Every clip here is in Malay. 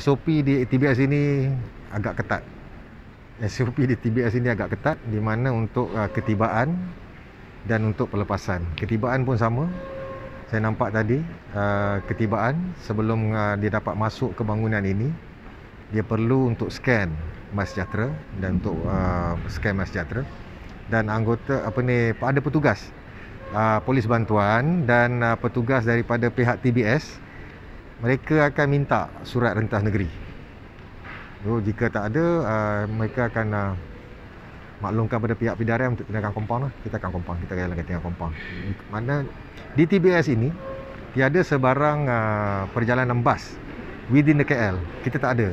SOP di TBS ini agak ketat. SOP di TBS ini agak ketat di mana untuk uh, ketibaan dan untuk pelepasan. Ketibaan pun sama. Saya nampak tadi uh, ketibaan sebelum uh, dia dapat masuk ke bangunan ini dia perlu untuk scan Mas Jatra dan untuk uh, scan Mas Jatra dan anggota apa ni ada petugas uh, polis bantuan dan uh, petugas daripada pihak TBS mereka akan minta surat rentas negeri. So, jika tak ada, uh, mereka akan uh, maklumkan kepada pihak pidara untuk tindakan kompaun. Lah. Kita akan kompaun. Kita akan jalankan tindakan kompaun. Mana di TBS ini, tiada sebarang uh, perjalanan bas within the KL. Kita tak ada.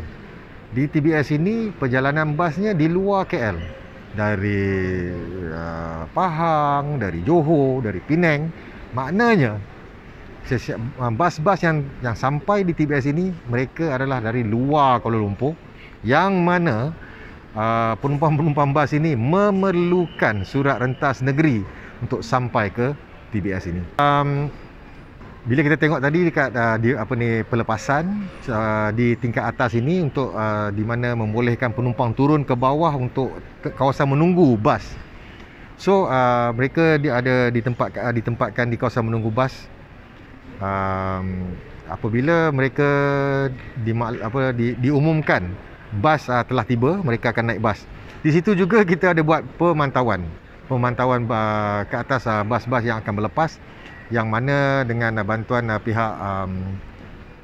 Di TBS ini, perjalanan basnya di luar KL. Dari uh, Pahang, dari Johor, dari Penang. Maknanya, Ah, bas-bas yang yang sampai di TBS ini mereka adalah dari luar Kuala Lumpur yang mana ah, penumpang-penumpang bas ini memerlukan surat rentas negeri untuk sampai ke TBS ini. Um, bila kita tengok tadi dekat uh, di apa ni pelepasan uh, di tingkat atas ini untuk uh, di mana membolehkan penumpang turun ke bawah untuk ke kawasan menunggu bas. So uh, mereka ada ditempat, uh, ditempatkan di kawasan menunggu bas um, apabila mereka di apa di diumumkan bas uh, telah tiba mereka akan naik bas di situ juga kita ada buat pemantauan pemantauan uh, ke atas uh, bas-bas yang akan berlepas yang mana dengan uh, bantuan uh, pihak um,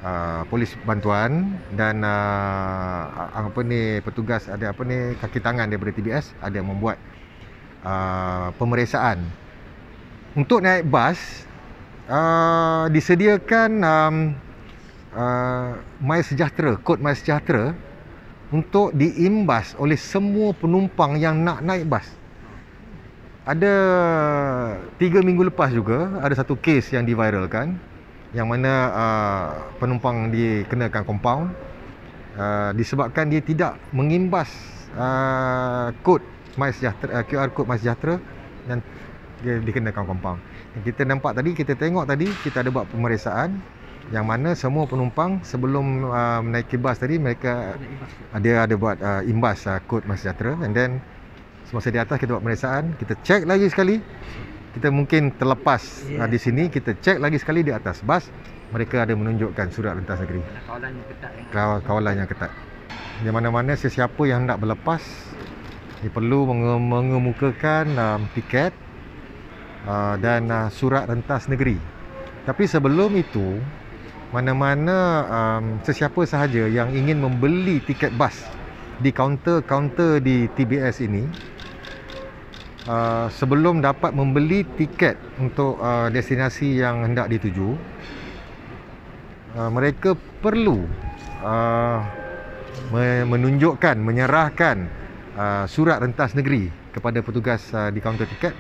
uh, polis bantuan dan uh, apa ni petugas ada apa ni kaki tangan daripada TBS ada yang membuat uh, pemeriksaan untuk naik bas Ah, disediakan um, uh, My Sejahtera, kod My Sejahtera untuk diimbas oleh semua penumpang yang nak naik bas. Ada tiga minggu lepas juga ada satu kes yang diviralkan yang mana uh, penumpang dikenakan compound uh, disebabkan dia tidak mengimbas uh, kod My Sejahtera uh, QR kod My Sejahtera dan dia dikenakan compound. Yang kita nampak tadi, kita tengok tadi, kita ada buat pemeriksaan yang mana semua penumpang sebelum uh, menaiki uh, bas tadi mereka ada uh, ada buat uh, imbas uh, kod Mas Jatra and then semasa di atas kita buat pemeriksaan, kita cek lagi sekali. Kita mungkin terlepas yeah. uh, ya. di sini, kita cek lagi sekali di atas bas mereka ada menunjukkan surat lintas negeri. Kawalan yang ketat. Eh? Kawalan, kawalan yang ketat. Di mana-mana sesiapa yang nak berlepas dia perlu menge- mengemukakan um, tiket Ah, dan uh, surat rentas negeri. Tapi sebelum itu, mana-mana um, sesiapa sahaja yang ingin membeli tiket bas di kaunter-kaunter di TBS ini, uh, sebelum dapat membeli tiket untuk uh, destinasi yang hendak dituju, uh, mereka perlu uh, menunjukkan, menyerahkan uh, surat rentas negeri kepada petugas uh, di kaunter tiket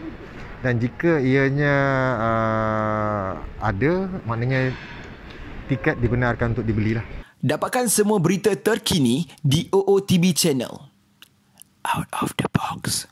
dan jika ianya uh, ada maknanya tiket dibenarkan untuk dibelilah dapatkan semua berita terkini di OOTB channel out of the box